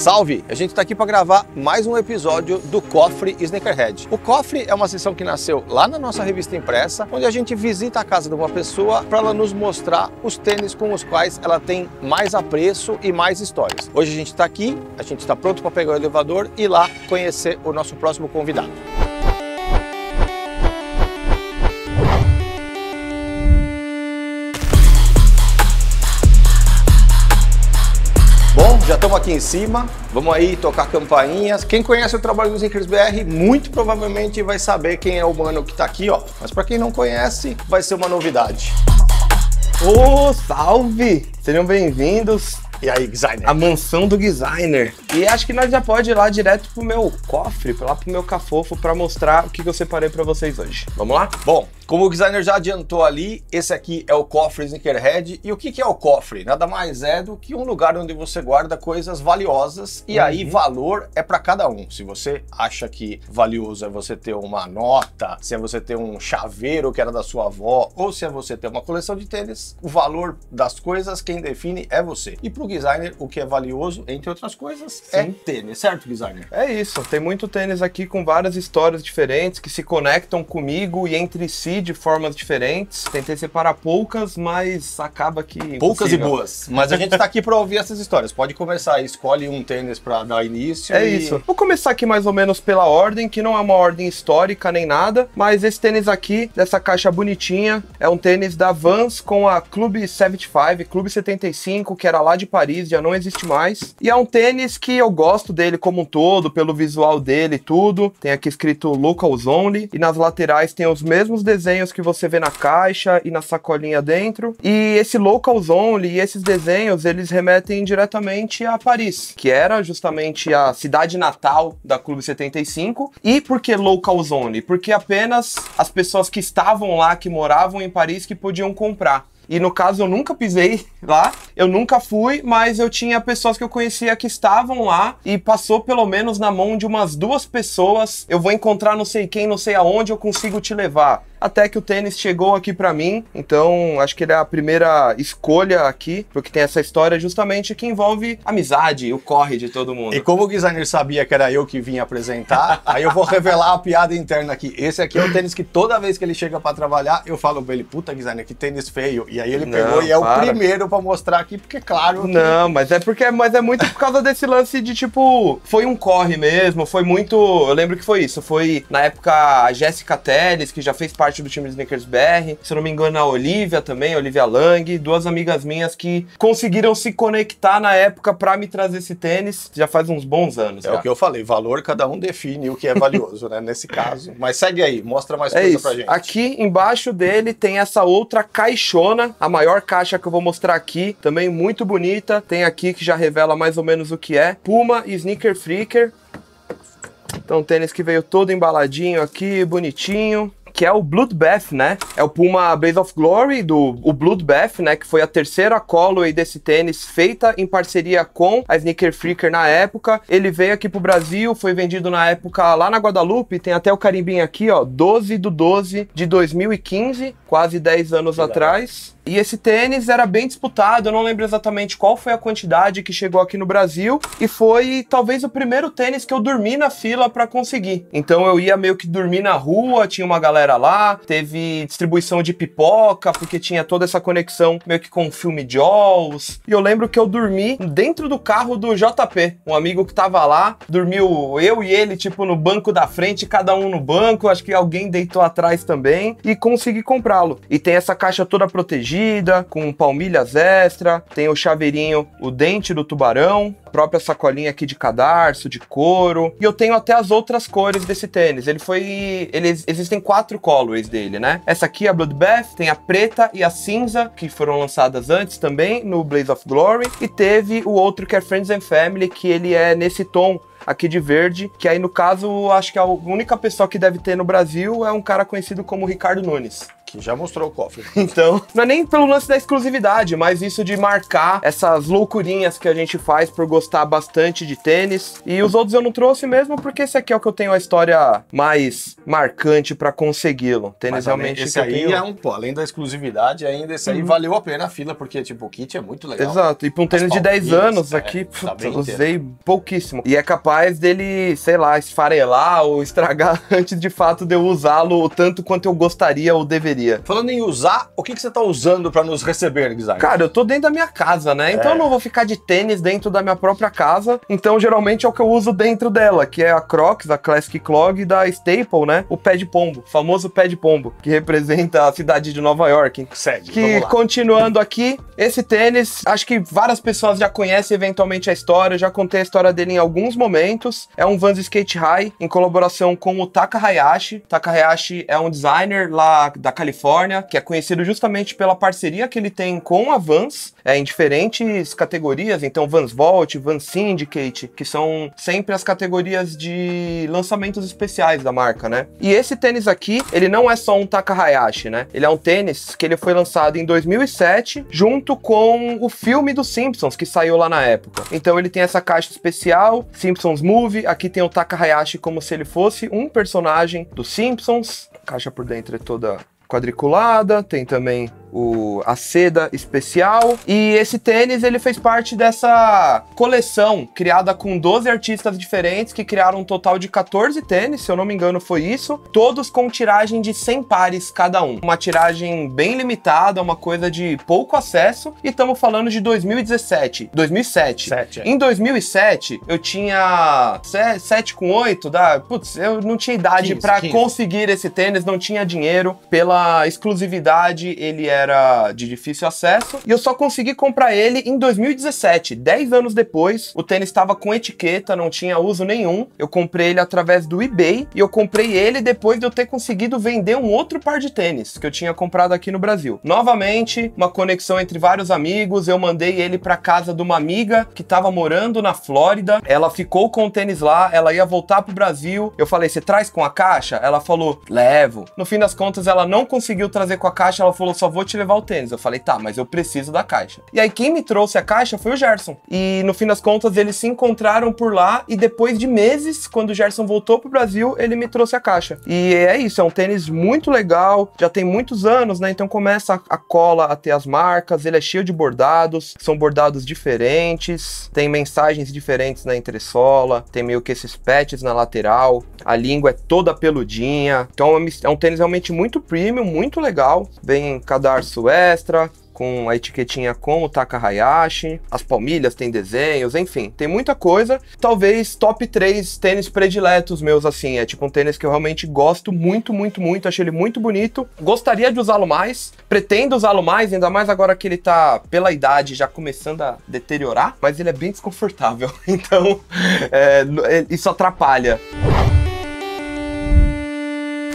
Salve! A gente está aqui para gravar mais um episódio do Cofre Sneakerhead. O Cofre é uma sessão que nasceu lá na nossa revista impressa, onde a gente visita a casa de uma pessoa para ela nos mostrar os tênis com os quais ela tem mais apreço e mais histórias. Hoje a gente está aqui, a gente está pronto para pegar o elevador e ir lá conhecer o nosso próximo convidado. já estamos aqui em cima, vamos aí tocar campainhas. Quem conhece o trabalho do Zinkers BR, muito provavelmente vai saber quem é o mano que está aqui, ó. Mas para quem não conhece, vai ser uma novidade. Ô, oh, salve! Sejam bem-vindos e aí, designer? A mansão do designer. E acho que nós já pode ir lá direto pro meu cofre, lá pro meu cafofo, para mostrar o que, que eu separei para vocês hoje. Vamos lá? Bom, como o designer já adiantou ali, esse aqui é o cofre Sneakerhead. E o que, que é o cofre? Nada mais é do que um lugar onde você guarda coisas valiosas e uhum. aí valor é para cada um. Se você acha que valioso é você ter uma nota, se é você ter um chaveiro que era da sua avó, ou se é você ter uma coleção de tênis, o valor das coisas quem define é você. E para o designer, o que é valioso, entre outras coisas, é Sim. é tênis, certo, designer? É isso. Tem muito tênis aqui com várias histórias diferentes que se conectam comigo e entre si de formas diferentes, tentei separar poucas, mas acaba que. Poucas possível. e boas. Mas a gente tá aqui para ouvir essas histórias. Pode começar, escolhe um tênis para dar início. É e... isso. Vou começar aqui mais ou menos pela ordem, que não é uma ordem histórica nem nada, mas esse tênis aqui, dessa caixa bonitinha, é um tênis da Vans com a Clube 75, Clube 75, que era lá de Paris, já não existe mais. E é um tênis que eu gosto dele como um todo, pelo visual dele e tudo. Tem aqui escrito Locals Only, e nas laterais tem os mesmos desenhos desenhos que você vê na caixa e na sacolinha dentro. E esse Locals Only e esses desenhos, eles remetem diretamente a Paris, que era justamente a cidade natal da Clube 75. E por que Locals Only? Porque apenas as pessoas que estavam lá, que moravam em Paris, que podiam comprar. E no caso, eu nunca pisei lá, eu nunca fui, mas eu tinha pessoas que eu conhecia que estavam lá e passou pelo menos na mão de umas duas pessoas. Eu vou encontrar não sei quem, não sei aonde, eu consigo te levar até que o tênis chegou aqui para mim. Então, acho que ele é a primeira escolha aqui, porque tem essa história justamente que envolve amizade, o corre de todo mundo. E como o designer sabia que era eu que vinha apresentar, aí eu vou revelar a piada interna aqui. Esse aqui é o tênis que toda vez que ele chega para trabalhar, eu falo pra ele, puta designer, que tênis feio. E aí ele Não, pegou e é para. o primeiro para mostrar aqui, porque claro. Que... Não, mas é porque mas é muito por causa desse lance de tipo, foi um corre mesmo, foi muito. Eu lembro que foi isso. Foi na época a Jéssica Teles, que já fez parte parte do time do Snickers BR. Se não me engano, a Olivia também, a Olivia Lang, duas amigas minhas que conseguiram se conectar na época para me trazer esse tênis já faz uns bons anos. É o que eu falei, valor cada um define o que é valioso, né? Nesse caso. Mas segue aí, mostra mais é coisa isso. pra gente. Aqui embaixo dele tem essa outra caixona, a maior caixa que eu vou mostrar aqui, também muito bonita. Tem aqui que já revela mais ou menos o que é. Puma Sneaker Freaker. Então, tênis que veio todo embaladinho aqui, bonitinho que é o Bloodbath, né? É o Puma Blaze of Glory, do o Bloodbath, né? Que foi a terceira colorway desse tênis feita em parceria com a Sneaker Freaker na época. Ele veio aqui pro Brasil, foi vendido na época lá na Guadalupe, tem até o carimbinho aqui, ó, 12 do 12 de 2015, quase 10 anos atrás. E esse tênis era bem disputado, eu não lembro exatamente qual foi a quantidade que chegou aqui no Brasil, e foi talvez o primeiro tênis que eu dormi na fila para conseguir. Então eu ia meio que dormir na rua, tinha uma galera galera lá, teve distribuição de pipoca, porque tinha toda essa conexão meio que com o filme Jaws. E eu lembro que eu dormi dentro do carro do JP, um amigo que tava lá, dormiu eu e ele, tipo, no banco da frente, cada um no banco, acho que alguém deitou atrás também, e consegui comprá-lo. E tem essa caixa toda protegida, com palmilhas extra, tem o chaveirinho, o dente do tubarão, própria sacolinha aqui de cadarço, de couro. E eu tenho até as outras cores desse tênis. Ele foi. Eles, existem quatro colorways dele, né? Essa aqui, a Bloodbath, tem a preta e a cinza, que foram lançadas antes também no Blaze of Glory. E teve o outro que é Friends and Family, que ele é nesse tom aqui de Verde, que aí no caso, acho que a única pessoa que deve ter no Brasil é um cara conhecido como Ricardo Nunes que já mostrou o cofre. Então, não é nem pelo lance da exclusividade, mas isso de marcar essas loucurinhas que a gente faz por gostar bastante de tênis. E os outros eu não trouxe mesmo porque esse aqui é o que eu tenho a história mais marcante para consegui-lo. Tênis mas, realmente esse aí tenho... é um, pô, além da exclusividade, ainda esse aí uhum. valeu a pena a fila porque tipo o kit é muito legal. Exato. E para um tênis de 10 anos é, aqui, é, tá usei pouquíssimo. E é capaz capaz dele, sei lá, esfarelar ou estragar antes de fato de eu usá-lo tanto quanto eu gostaria ou deveria. Falando em usar, o que, que você tá usando para nos receber, Guizar? Cara, eu tô dentro da minha casa, né? Então é. eu não vou ficar de tênis dentro da minha própria casa. Então geralmente é o que eu uso dentro dela, que é a Crocs, a Classic Clog da Staple, né? O pé de pombo, famoso pé de pombo, que representa a cidade de Nova York. Sede, que continuando aqui, esse tênis, acho que várias pessoas já conhecem eventualmente a história, já contei a história dele em alguns momentos é um Vans Skate High em colaboração com o Taka Hayashi. Taka Hayashi é um designer lá da Califórnia, que é conhecido justamente pela parceria que ele tem com a Vans, é, em diferentes categorias, então Vans Vault, Vans Syndicate, que são sempre as categorias de lançamentos especiais da marca, né? E esse tênis aqui, ele não é só um Taka Hayashi, né? Ele é um tênis que ele foi lançado em 2007, junto com o filme dos Simpsons, que saiu lá na época. Então ele tem essa caixa especial, Simpsons Simpsons Movie, aqui tem o Takahayashi como se ele fosse um personagem dos Simpsons. A caixa por dentro é toda quadriculada, tem também o, a seda especial. E esse tênis, ele fez parte dessa coleção criada com 12 artistas diferentes que criaram um total de 14 tênis, se eu não me engano foi isso, todos com tiragem de 100 pares cada um. Uma tiragem bem limitada, uma coisa de pouco acesso, e estamos falando de 2017, 2007. Sete, é. Em 2007, eu tinha 7 com 8, da putz, eu não tinha idade para conseguir esse tênis, não tinha dinheiro, pela exclusividade ele é era de difícil acesso e eu só consegui comprar ele em 2017, 10 anos depois. O tênis estava com etiqueta, não tinha uso nenhum. Eu comprei ele através do eBay e eu comprei ele depois de eu ter conseguido vender um outro par de tênis que eu tinha comprado aqui no Brasil. Novamente, uma conexão entre vários amigos, eu mandei ele para casa de uma amiga que estava morando na Flórida. Ela ficou com o tênis lá, ela ia voltar para o Brasil. Eu falei: "Você traz com a caixa?" Ela falou: "Levo". No fim das contas, ela não conseguiu trazer com a caixa, ela falou: "Só vou te levar o tênis. Eu falei, tá, mas eu preciso da caixa. E aí quem me trouxe a caixa foi o Gerson. E no fim das contas eles se encontraram por lá e depois de meses, quando o Gerson voltou pro Brasil, ele me trouxe a caixa. E é isso, é um tênis muito legal, já tem muitos anos, né? Então começa a, a cola a ter as marcas, ele é cheio de bordados, são bordados diferentes, tem mensagens diferentes na entressola, tem meio que esses patches na lateral, a língua é toda peludinha. Então é um é tênis realmente muito premium, muito legal. Vem cada cadarço extra, com a etiquetinha com o Takahayashi, as palmilhas tem desenhos, enfim, tem muita coisa. Talvez top 3 tênis prediletos meus, assim, é tipo um tênis que eu realmente gosto muito, muito, muito, achei ele muito bonito. Gostaria de usá-lo mais, pretendo usá-lo mais, ainda mais agora que ele tá, pela idade, já começando a deteriorar, mas ele é bem desconfortável, então é, isso atrapalha.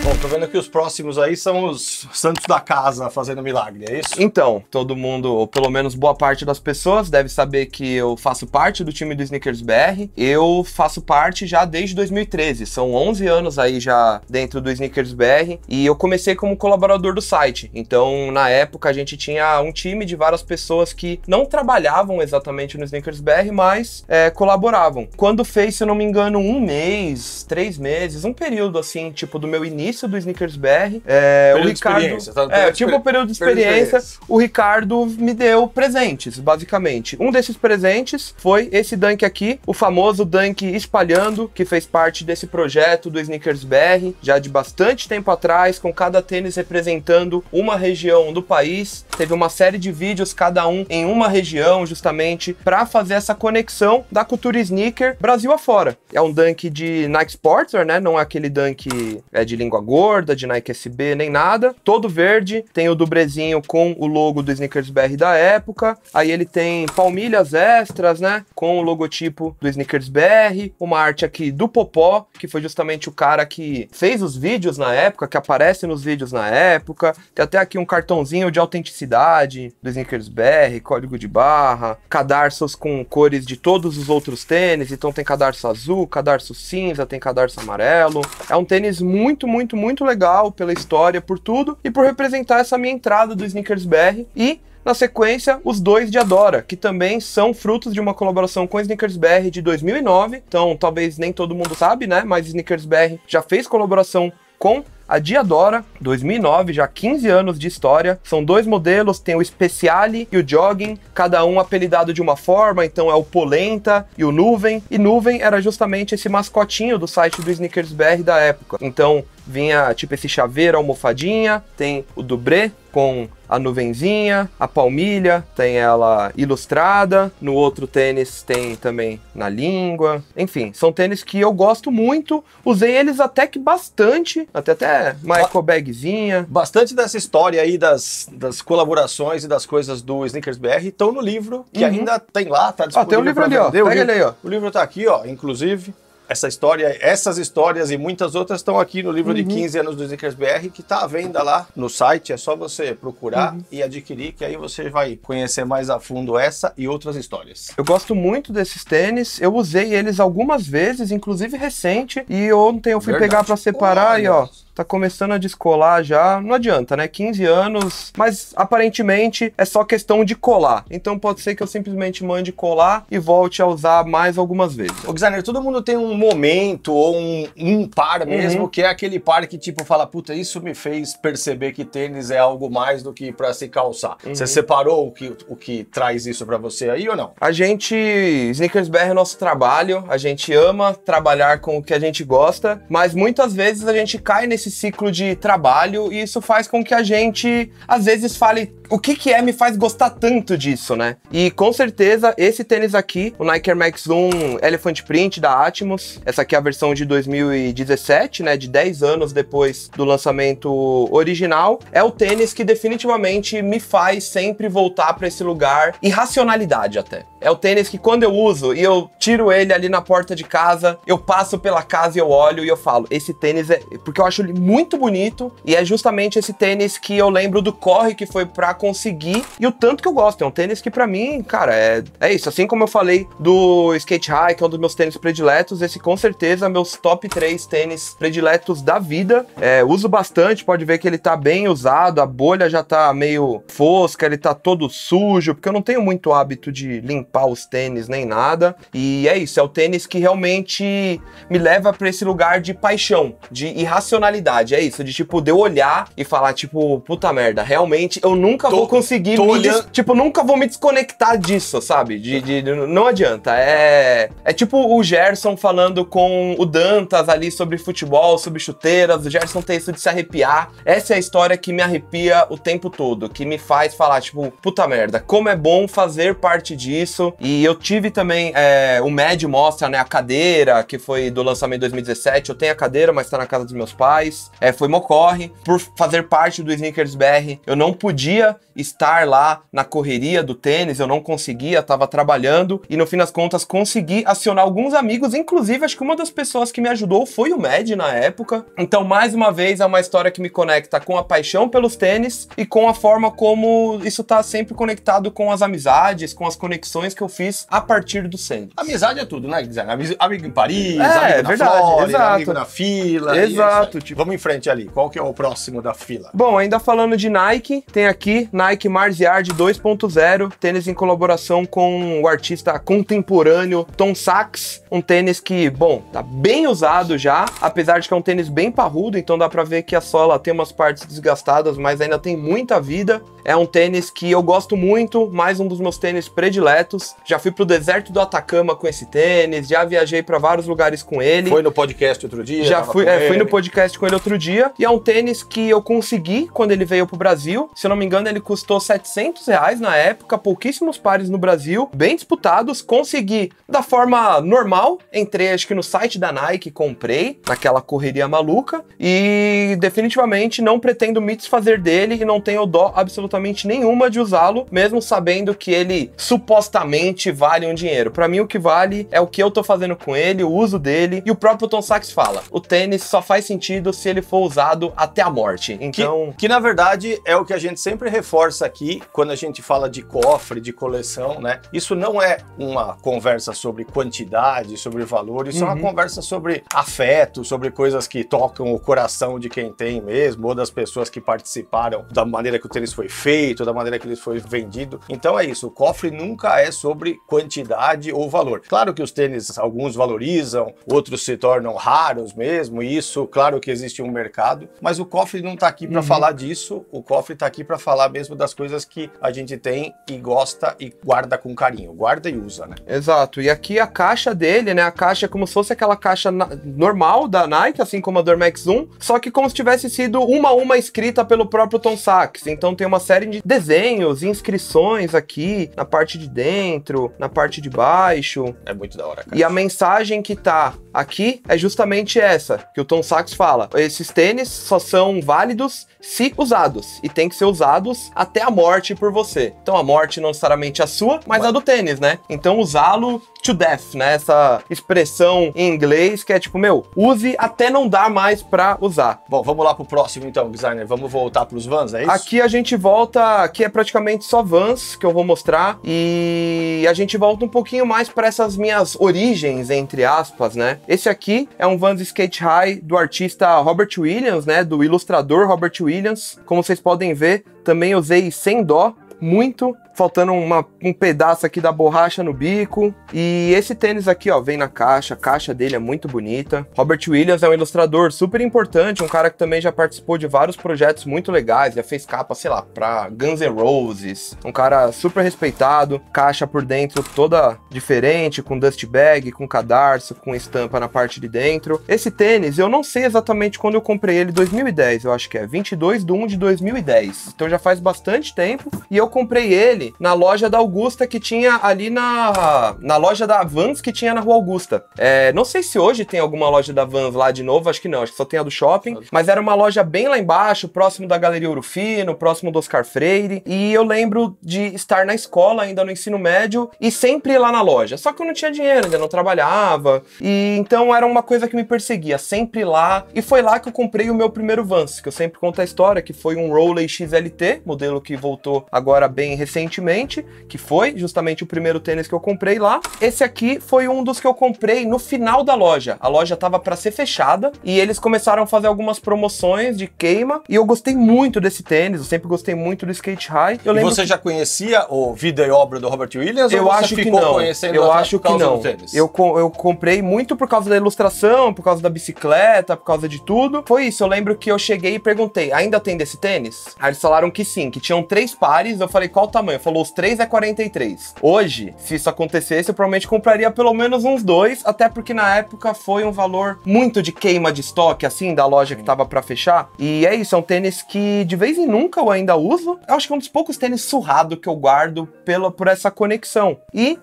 Bom, tô vendo que os próximos aí são os santos da casa fazendo milagre, é isso? Então, todo mundo, ou pelo menos boa parte das pessoas, deve saber que eu faço parte do time do Sneakers BR. Eu faço parte já desde 2013, são 11 anos aí já dentro do Sneakers BR. E eu comecei como colaborador do site. Então, na época, a gente tinha um time de várias pessoas que não trabalhavam exatamente no Sneakers BR, mas é, colaboravam. Quando fez, se eu não me engano, um mês, três meses, um período assim, tipo do meu início início do Sneakers BR. É, o Ricardo. Tá é, tipo período de experiência, experiência, o Ricardo me deu presentes, basicamente. Um desses presentes foi esse Dunk aqui, o famoso Dunk Espalhando, que fez parte desse projeto do Sneakers BR, já de bastante tempo atrás, com cada tênis representando uma região do país. Teve uma série de vídeos, cada um em uma região, justamente para fazer essa conexão da cultura sneaker Brasil afora. É um dunk de Nike Sportswear, né? Não é aquele dunk é, de língua gorda, de Nike SB, nem nada. Todo verde, tem o dobrezinho com o logo do Sneakers BR da época. Aí ele tem palmilhas extras, né? Com o logotipo do Sneakers BR, uma arte aqui do Popó, que foi justamente o cara que fez os vídeos na época, que aparece nos vídeos na época. Tem até aqui um cartãozinho de autenticidade do Sneakers BR, código de barra, cadarços com cores de todos os outros tênis. Então tem cadarço azul, cadarço cinza, tem cadarço amarelo. É um tênis muito, muito, muito legal, pela história, por tudo, e por representar essa minha entrada do Sneakers BR. E na sequência, os dois de Adora, que também são frutos de uma colaboração com Snickers BR de 2009. Então, talvez nem todo mundo sabe, né? Mas Snickers BR já fez colaboração com a Diadora 2009, já 15 anos de história. São dois modelos, tem o Speciale e o Jogging, cada um apelidado de uma forma, então é o Polenta e o Nuvem. E Nuvem era justamente esse mascotinho do site do Snickers BR da época. Então, vinha tipo esse chaveiro, almofadinha, tem o dubrê com a nuvenzinha, a palmilha, tem ela ilustrada, no outro tênis tem também na língua. Enfim, são tênis que eu gosto muito, usei eles até que bastante, até até uma ecobagzinha. Bastante dessa história aí das, das colaborações e das coisas do Sneakers BR estão no livro, que uhum. ainda tem lá, tá disponível. Ah, tem um livro ali, ó. Pega o livro, ele aí, ó. O livro tá aqui, ó, inclusive essa história, essas histórias e muitas outras estão aqui no livro uhum. de 15 anos do Zickers BR, que está à venda lá no site. É só você procurar uhum. e adquirir, que aí você vai conhecer mais a fundo essa e outras histórias. Eu gosto muito desses tênis, eu usei eles algumas vezes, inclusive recente, e ontem eu fui Verdade. pegar para separar oh, e ó tá começando a descolar já. Não adianta, né? 15 anos, mas aparentemente é só questão de colar. Então pode ser que eu simplesmente mande colar e volte a usar mais algumas vezes. o designer todo mundo tem um momento ou um, um par uhum. mesmo, uhum. que é aquele par que tipo fala, puta, isso me fez perceber que tênis é algo mais do que para se calçar. Uhum. Você separou o que, o que traz isso para você aí ou não? A gente, Sneakers BR é nosso trabalho, a gente ama trabalhar com o que a gente gosta, mas muitas vezes a gente cai nesse esse ciclo de trabalho e isso faz com que a gente, às vezes, fale o que que é me faz gostar tanto disso, né? E com certeza esse tênis aqui, o Nike Air Max 1 Elephant Print da Atmos, essa aqui é a versão de 2017, né, de 10 anos depois do lançamento original, é o tênis que definitivamente me faz sempre voltar para esse lugar e racionalidade até. É o tênis que quando eu uso e eu tiro ele ali na porta de casa, eu passo pela casa e eu olho e eu falo, esse tênis é porque eu acho ele muito bonito e é justamente esse tênis que eu lembro do corre que foi para conseguir e o tanto que eu gosto. É um tênis que para mim, cara, é, é isso. Assim como eu falei do Skate High, que é um dos meus tênis prediletos, esse com certeza é meus top 3 tênis prediletos da vida. É, uso bastante, pode ver que ele tá bem usado, a bolha já tá meio fosca, ele tá todo sujo, porque eu não tenho muito hábito de limpar os tênis nem nada. E é isso, é o tênis que realmente me leva para esse lugar de paixão, de irracionalidade é isso, de tipo, de eu olhar e falar, tipo, puta merda, realmente eu nunca tô, vou conseguir me des... Tipo, nunca vou me desconectar disso, sabe? De, de, de, não adianta. É, é tipo o Gerson falando com o Dantas ali sobre futebol, sobre chuteiras. O Gerson tem isso de se arrepiar. Essa é a história que me arrepia o tempo todo, que me faz falar, tipo, puta merda, como é bom fazer parte disso. E eu tive também, é, o MED mostra, né, a cadeira, que foi do lançamento em 2017. Eu tenho a cadeira, mas tá na casa dos meus pais é, foi Mocorre. Por fazer parte do Sneakers BR, eu não podia estar lá na correria do tênis, eu não conseguia, estava trabalhando e no fim das contas consegui acionar alguns amigos, inclusive acho que uma das pessoas que me ajudou foi o Med na época. Então, mais uma vez, é uma história que me conecta com a paixão pelos tênis e com a forma como isso está sempre conectado com as amizades, com as conexões que eu fiz a partir do tênis. Amizade é tudo, né, Guilherme? Amigo em Paris, é, amigo na verdade, exato. amigo na fila. É exato. tipo, vamos em frente ali. Qual que é o próximo da fila? Bom, ainda falando de Nike, tem aqui Nike Mars Yard 2.0, tênis em colaboração com o artista contemporâneo Tom Sachs. Um tênis que, bom, tá bem usado já, apesar de que é um tênis bem parrudo, então dá pra ver que a sola tem umas partes desgastadas, mas ainda tem muita vida. É um tênis que eu gosto muito, mais um dos meus tênis prediletos. Já fui pro deserto do Atacama com esse tênis, já viajei para vários lugares com ele. Foi no podcast outro dia? Já fui, é, fui no podcast com ele ele outro dia. E é um tênis que eu consegui quando ele veio pro Brasil. Se eu não me engano, ele custou 700 reais na época, pouquíssimos pares no Brasil, bem disputados. Consegui da forma normal. Entrei, acho que no site da Nike, comprei, naquela correria maluca. E definitivamente não pretendo me desfazer dele e não tenho dó absolutamente nenhuma de usá-lo, mesmo sabendo que ele supostamente vale um dinheiro. Para mim, o que vale é o que eu tô fazendo com ele, o uso dele. E o próprio Tom Sachs fala: o tênis só faz sentido se ele for usado até a morte. Então, que, que na verdade é o que a gente sempre reforça aqui quando a gente fala de cofre, de coleção, né? Isso não é uma conversa sobre quantidade, sobre valor, isso uhum. é uma uhum. conversa sobre afeto, sobre coisas que tocam o coração de quem tem mesmo, ou das pessoas que participaram da maneira que o tênis foi feito, da maneira que ele foi vendido. Então é isso, o cofre nunca é sobre quantidade ou valor. Claro que os tênis, alguns valorizam, outros se tornam raros mesmo, e isso, claro que existe existia um mercado. Mas o cofre não está aqui para uhum. falar disso, o cofre está aqui para falar mesmo das coisas que a gente tem e gosta e guarda com carinho. Guarda e usa, né? Exato. E aqui a caixa dele, né? A caixa é como se fosse aquela caixa normal da Nike, assim como a Dormex 1, só que como se tivesse sido uma a uma escrita pelo próprio Tom Sachs. Então tem uma série de desenhos, inscrições aqui na parte de dentro, na parte de baixo. É muito da hora, cara. E a mensagem que tá aqui é justamente essa que o Tom Sachs fala. Esses tênis só são válidos se usados e tem que ser usados até a morte por você. Então a morte não necessariamente é a sua, mas a do tênis, né? Então usá-lo to death, né? Essa expressão em inglês que é tipo, meu, use até não dá mais pra usar. Bom, vamos lá pro próximo então, designer. Vamos voltar pros vans, é isso? Aqui a gente volta, aqui é praticamente só vans que eu vou mostrar e a gente volta um pouquinho mais para essas minhas origens, entre aspas, né? Esse aqui é um Vans Skate High do artista Robert Williams, né? Do ilustrador Robert Williams. Como vocês podem ver, também usei sem dó muito, faltando uma, um pedaço aqui da borracha no bico. E esse tênis aqui, ó, vem na caixa, a caixa dele é muito bonita. Robert Williams é um ilustrador super importante, um cara que também já participou de vários projetos muito legais, já fez capa, sei lá, pra Guns N' Roses. Um cara super respeitado, caixa por dentro toda diferente, com dust bag, com cadarço, com estampa na parte de dentro. Esse tênis, eu não sei exatamente quando eu comprei ele, 2010, eu acho que é, 22 de 1 de 2010. Então já faz bastante tempo, e eu comprei ele na loja da Augusta que tinha ali na, na loja da Vans que tinha na Rua Augusta. É, não sei se hoje tem alguma loja da Vans lá de novo, acho que não, acho que só tem a do shopping, mas era uma loja bem lá embaixo, próximo da Galeria Urufino, próximo do Oscar Freire, e eu lembro de estar na escola, ainda no ensino médio, e sempre ir lá na loja, só que eu não tinha dinheiro, ainda não trabalhava, e então era uma coisa que me perseguia, sempre lá, e foi lá que eu comprei o meu primeiro Vans, que eu sempre conto a história, que foi um Rowley XLT, modelo que voltou agora agora bem recentemente, que foi justamente o primeiro tênis que eu comprei lá. Esse aqui foi um dos que eu comprei no final da loja. A loja tava para ser fechada e eles começaram a fazer algumas promoções de queima e eu gostei muito desse tênis, eu sempre gostei muito do skate high. Eu e você que... já conhecia o vida e obra do Robert Williams? Eu acho que não. Eu acho que não. Eu, co eu comprei muito por causa da ilustração, por causa da bicicleta, por causa de tudo. Foi isso, eu lembro que eu cheguei e perguntei, ainda tem desse tênis? Aí eles falaram que sim, que tinham três pares, eu falei, qual o tamanho? Falou, os três é 43. Hoje, se isso acontecesse, eu provavelmente compraria pelo menos uns dois, até porque na época foi um valor muito de queima de estoque, assim, da loja que tava para fechar. E é isso, é um tênis que de vez em nunca eu ainda uso. Eu acho que é um dos poucos tênis surrado que eu guardo pela, por essa conexão. E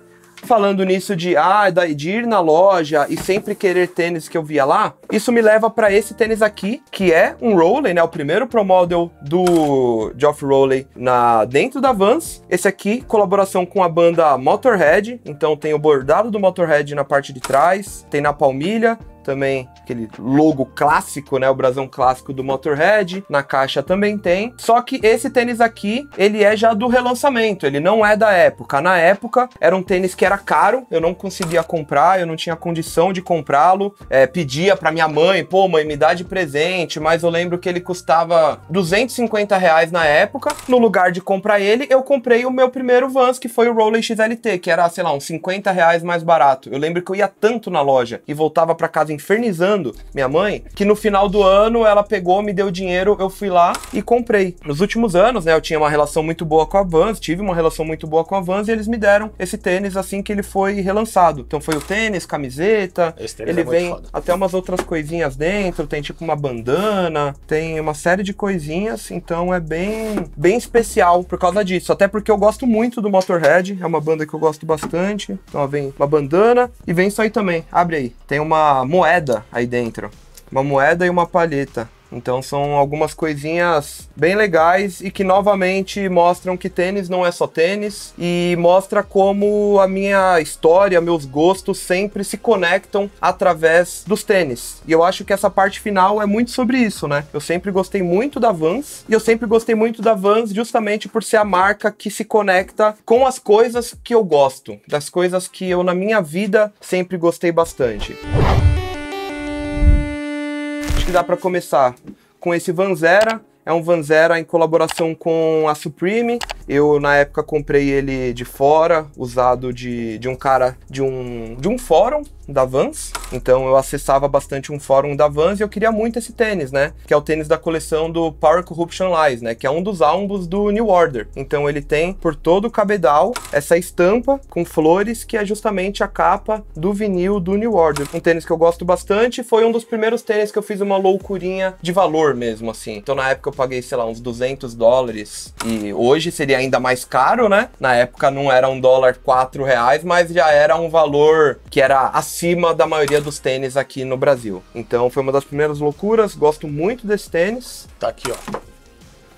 falando nisso de, ah, de ir na loja e sempre querer tênis que eu via lá, isso me leva para esse tênis aqui, que é um Rowley, né? O primeiro Pro Model do Geoff Rowley na, dentro da Vans. Esse aqui, colaboração com a banda Motorhead. Então tem o bordado do Motorhead na parte de trás, tem na palmilha, também aquele logo clássico, né? O brasão clássico do Motorhead. Na caixa também tem. Só que esse tênis aqui, ele é já do relançamento, ele não é da época. Na época, era um tênis que era caro, eu não conseguia comprar, eu não tinha condição de comprá-lo. É, pedia para minha mãe, pô, mãe, me dá de presente, mas eu lembro que ele custava 250 reais na época. No lugar de comprar ele, eu comprei o meu primeiro Vans, que foi o Rolex XLT, que era, sei lá, uns 50 reais mais barato. Eu lembro que eu ia tanto na loja e voltava para casa casa infernizando minha mãe, que no final do ano ela pegou, me deu dinheiro, eu fui lá e comprei. Nos últimos anos, né, eu tinha uma relação muito boa com a Vans, tive uma relação muito boa com a Vans e eles me deram esse tênis assim que ele foi relançado. Então foi o tênis, camiseta, esse tênis ele é vem até umas outras coisinhas dentro, tem tipo uma bandana, tem uma série de coisinhas, então é bem bem especial por causa disso, até porque eu gosto muito do Motorhead, é uma banda que eu gosto bastante. Então ó, vem uma bandana e vem isso aí também. Abre aí. Tem uma moeda aí dentro. Uma moeda e uma palheta. Então são algumas coisinhas bem legais e que novamente mostram que tênis não é só tênis e mostra como a minha história, meus gostos sempre se conectam através dos tênis. E eu acho que essa parte final é muito sobre isso, né? Eu sempre gostei muito da Vans e eu sempre gostei muito da Vans justamente por ser a marca que se conecta com as coisas que eu gosto, das coisas que eu na minha vida sempre gostei bastante. Música acho que dá para começar com esse Vanzera é um Vanzera em colaboração com a Supreme. Eu, na época, comprei ele de fora, usado de, de um cara de um, de um fórum da Vans. Então eu acessava bastante um fórum da Vans e eu queria muito esse tênis, né? Que é o tênis da coleção do Power Corruption Lies, né? Que é um dos álbuns do New Order. Então ele tem por todo o cabedal essa estampa com flores que é justamente a capa do vinil do New Order. Um tênis que eu gosto bastante. Foi um dos primeiros tênis que eu fiz uma loucurinha de valor mesmo, assim. Então na época eu paguei, sei lá, uns 200 dólares e hoje seria ainda mais caro, né? Na época não era um dólar quatro reais, mas já era um valor que era acima da maioria dos tênis aqui no Brasil. Então foi uma das primeiras loucuras, gosto muito desse tênis. Tá aqui, ó.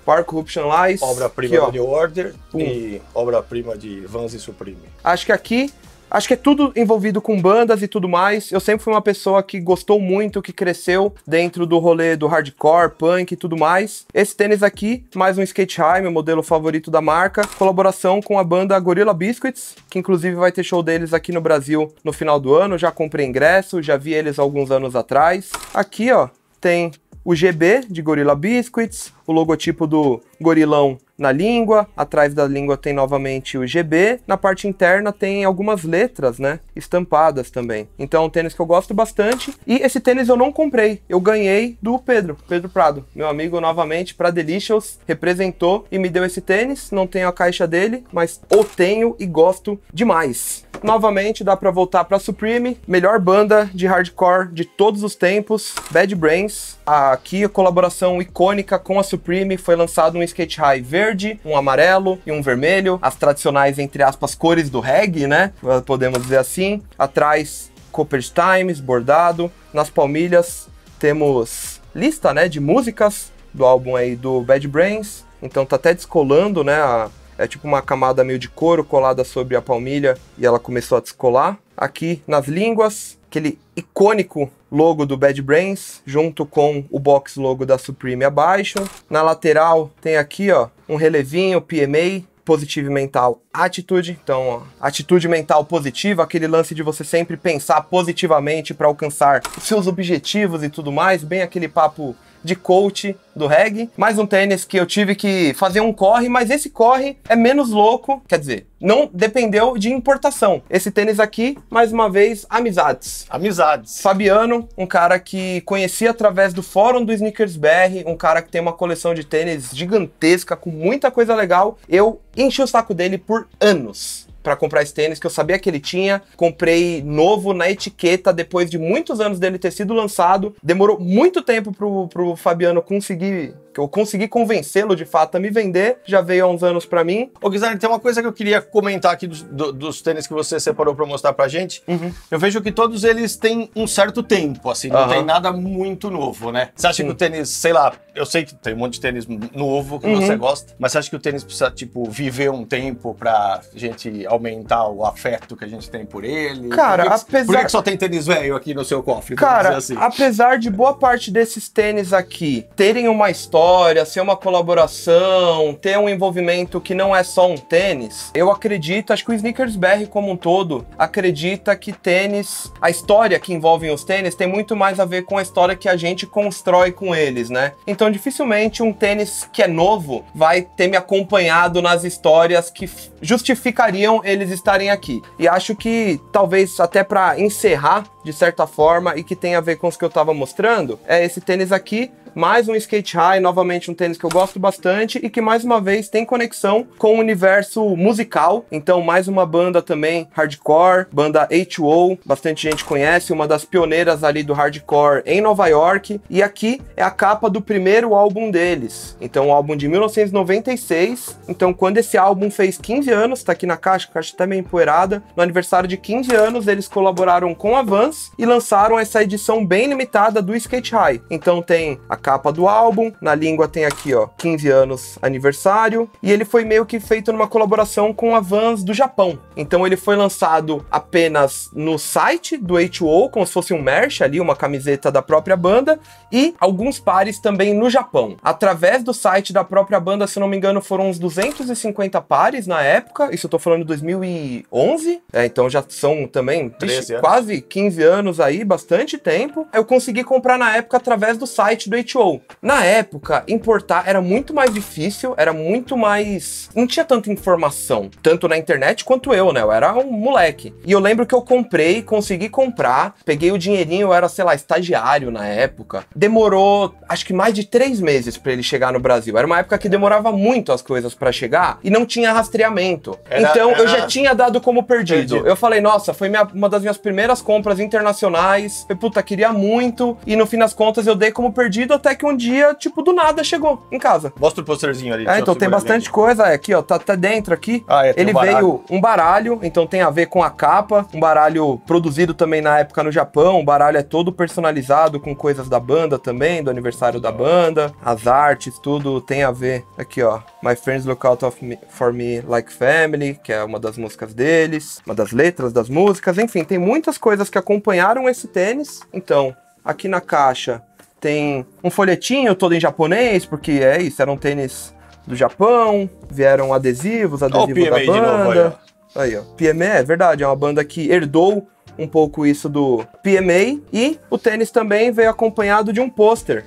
Park Corruption Lies. Obra-prima de Order Pum. e obra-prima de Vans e Supreme. Acho que aqui Acho que é tudo envolvido com bandas e tudo mais. Eu sempre fui uma pessoa que gostou muito, que cresceu dentro do rolê do hardcore, punk e tudo mais. Esse tênis aqui, mais um skate high, meu modelo favorito da marca. Colaboração com a banda Gorilla Biscuits, que inclusive vai ter show deles aqui no Brasil no final do ano. Já comprei ingresso, já vi eles alguns anos atrás. Aqui, ó, tem o GB de Gorilla Biscuits, o logotipo do gorilão na língua, atrás da língua tem novamente o GB, na parte interna tem algumas letras, né, estampadas também. Então, um tênis que eu gosto bastante. E esse tênis eu não comprei, eu ganhei do Pedro, Pedro Prado, meu amigo novamente para Delicious, representou e me deu esse tênis. Não tenho a caixa dele, mas o tenho e gosto demais. Novamente dá para voltar para Supreme, melhor banda de hardcore de todos os tempos, Bad Brains. Aqui a colaboração icônica com a Supreme foi lançado um skate high verde, um amarelo e um vermelho, as tradicionais, entre aspas, cores do reggae, né? Podemos dizer assim. Atrás, copper Times, bordado. Nas palmilhas, temos lista, né, de músicas do álbum aí do Bad Brains. Então tá até descolando, né, a, é tipo uma camada meio de couro colada sobre a palmilha e ela começou a descolar. Aqui nas línguas, aquele icônico logo do Bad Brains, junto com o box logo da Supreme abaixo. Na lateral tem aqui, ó, um relevinho PMA, positivo mental, atitude. Então, ó, atitude mental positiva, aquele lance de você sempre pensar positivamente para alcançar seus objetivos e tudo mais, bem aquele papo de coach do reggae. Mais um tênis que eu tive que fazer um corre, mas esse corre é menos louco, quer dizer, não dependeu de importação. Esse tênis aqui, mais uma vez, amizades. Amizades. Fabiano, um cara que conheci através do fórum do Sneakers BR, um cara que tem uma coleção de tênis gigantesca, com muita coisa legal. Eu enchi o saco dele por anos para comprar esse tênis que eu sabia que ele tinha. Comprei novo na etiqueta depois de muitos anos dele ter sido lançado. Demorou muito tempo pro, pro Fabiano conseguir eu consegui convencê-lo de fato a me vender, já veio há uns anos para mim. Ô, Guizarne, tem uma coisa que eu queria comentar aqui dos, do, dos tênis que você separou para mostrar pra gente. Uhum. Eu vejo que todos eles têm um certo tempo, assim, não uhum. tem nada muito novo, né? Você acha Sim. que o tênis, sei lá, eu sei que tem um monte de tênis novo que uhum. você gosta, mas você acha que o tênis precisa, tipo, viver um tempo pra gente aumentar o afeto que a gente tem por ele? Cara, por que, apesar... Por que só tem tênis velho aqui no seu cofre? Cara, assim? apesar de boa parte desses tênis aqui terem uma história história, ser uma colaboração, ter um envolvimento que não é só um tênis, eu acredito, acho que o Sneakers BR como um todo acredita que tênis, a história que envolve os tênis tem muito mais a ver com a história que a gente constrói com eles, né? Então dificilmente um tênis que é novo vai ter me acompanhado nas histórias que justificariam eles estarem aqui. E acho que talvez até para encerrar de certa forma e que tem a ver com os que eu tava mostrando, é esse tênis aqui mais um skate high, novamente um tênis que eu gosto bastante e que mais uma vez tem conexão com o universo musical. Então, mais uma banda também hardcore, banda H.O., bastante gente conhece, uma das pioneiras ali do hardcore em Nova York. E aqui é a capa do primeiro álbum deles. Então, um álbum de 1996. Então, quando esse álbum fez 15 anos, tá aqui na caixa, a caixa tá meio empoeirada, no aniversário de 15 anos, eles colaboraram com a Vans e lançaram essa edição bem limitada do Skate High. Então, tem a capa do álbum. Na língua tem aqui, ó, 15 anos aniversário. E ele foi meio que feito numa colaboração com a Vans do Japão. Então ele foi lançado apenas no site do H.O., como se fosse um merch ali, uma camiseta da própria banda, e alguns pares também no Japão. Através do site da própria banda, se não me engano, foram uns 250 pares na época. Isso eu tô falando de 2011. É, então já são também vixe, quase 15 anos aí, bastante tempo. Eu consegui comprar na época através do site do H.O show. Na época, importar era muito mais difícil, era muito mais. Não tinha tanta informação, tanto na internet quanto eu, né? Eu era um moleque. E eu lembro que eu comprei, consegui comprar, peguei o dinheirinho, eu era, sei lá, estagiário na época. Demorou, acho que mais de três meses para ele chegar no Brasil. Era uma época que demorava muito as coisas para chegar e não tinha rastreamento. Era, então era... eu já tinha dado como perdido. Eu falei, nossa, foi minha, uma das minhas primeiras compras internacionais. Eu, puta, queria muito. E no fim das contas eu dei como perdido até que um dia, tipo, do nada chegou em casa. Mostra o posterzinho ali. É, então tem bastante coisa. É, aqui, ó, tá até tá dentro aqui. Ah, é, Ele um veio um baralho, então tem a ver com a capa. Um baralho produzido também na época no Japão. O baralho é todo personalizado com coisas da banda também, do aniversário da banda. As artes, tudo tem a ver. Aqui, ó. My Friends Look Out of me, For Me Like Family, que é uma das músicas deles. Uma das letras das músicas. Enfim, tem muitas coisas que acompanharam esse tênis. Então, aqui na caixa tem um folhetinho todo em japonês, porque é isso, eram tênis do Japão, vieram adesivos, adesivos oh, da banda. aí, ó. PMA, é verdade, é uma banda que herdou um pouco isso do PMA e o tênis também veio acompanhado de um pôster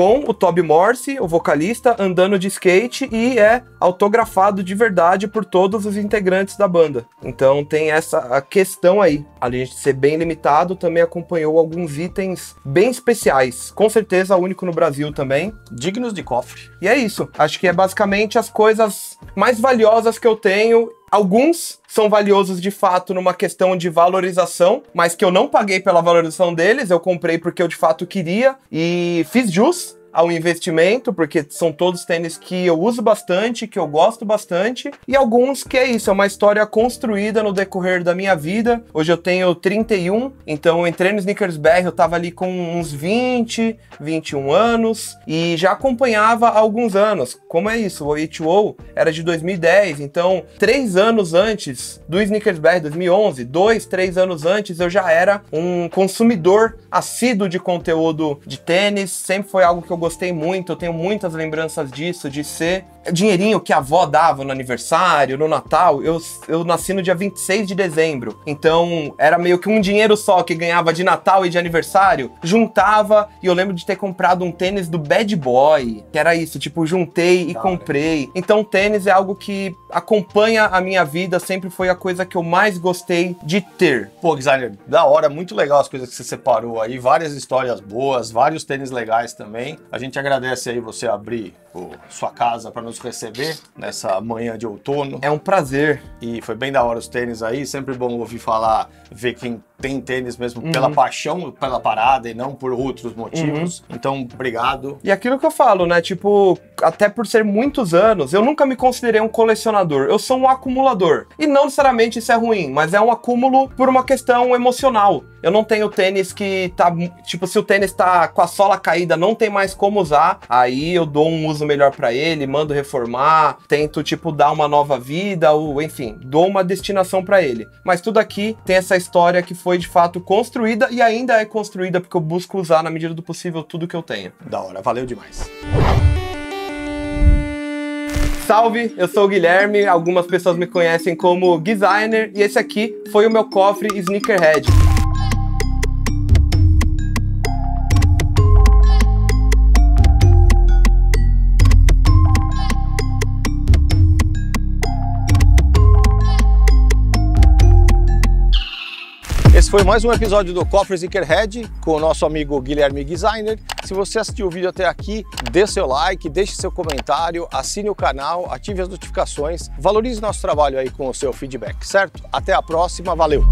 com o Toby Morse, o vocalista, andando de skate e é autografado de verdade por todos os integrantes da banda. Então tem essa questão aí. Além de ser bem limitado, também acompanhou alguns itens bem especiais. Com certeza único no Brasil também. Dignos de cofre. E é isso. Acho que é basicamente as coisas mais valiosas que eu tenho Alguns são valiosos de fato numa questão de valorização, mas que eu não paguei pela valorização deles, eu comprei porque eu de fato queria e fiz jus ao investimento, porque são todos tênis que eu uso bastante, que eu gosto bastante, e alguns que é isso, é uma história construída no decorrer da minha vida. Hoje eu tenho 31, então eu entrei no Sneakers BR, eu tava ali com uns 20, 21 anos, e já acompanhava há alguns anos. Como é isso? O HO era de 2010, então três anos antes do Sneakers BR 2011, dois, três anos antes, eu já era um consumidor assíduo de conteúdo de tênis, sempre foi algo que eu gostei muito, eu tenho muitas lembranças disso, de ser dinheirinho que a avó dava no aniversário, no Natal. Eu, eu nasci no dia 26 de dezembro, então era meio que um dinheiro só que ganhava de Natal e de aniversário. Juntava e eu lembro de ter comprado um tênis do Bad Boy, que era isso, tipo, juntei e Cara. comprei. Então, tênis é algo que acompanha a minha vida, sempre foi a coisa que eu mais gostei de ter. Pô, designer, da hora, muito legal as coisas que você separou aí, várias histórias boas, vários tênis legais também. A gente agradece aí você abrir sua casa para nos receber nessa manhã de outono. É um prazer. E foi bem da hora os tênis aí, sempre bom ouvir falar, ver quem tem tênis mesmo uhum. pela paixão, pela parada e não por outros motivos. Uhum. Então, obrigado. E aquilo que eu falo, né? Tipo, até por ser muitos anos, eu nunca me considerei um colecionador. Eu sou um acumulador. E não necessariamente isso é ruim, mas é um acúmulo por uma questão emocional. Eu não tenho tênis que tá. Tipo, se o tênis tá com a sola caída, não tem mais como usar, aí eu dou um uso o melhor para ele, mando reformar, tento tipo dar uma nova vida ou enfim, dou uma destinação para ele. Mas tudo aqui tem essa história que foi de fato construída e ainda é construída porque eu busco usar na medida do possível tudo que eu tenho. Da hora, valeu demais. Salve, eu sou o Guilherme, algumas pessoas me conhecem como designer e esse aqui foi o meu cofre Sneakerhead. Esse foi mais um episódio do Cofre Head com o nosso amigo Guilherme Designer. Se você assistiu o vídeo até aqui, dê seu like, deixe seu comentário, assine o canal, ative as notificações, valorize nosso trabalho aí com o seu feedback, certo? Até a próxima, valeu!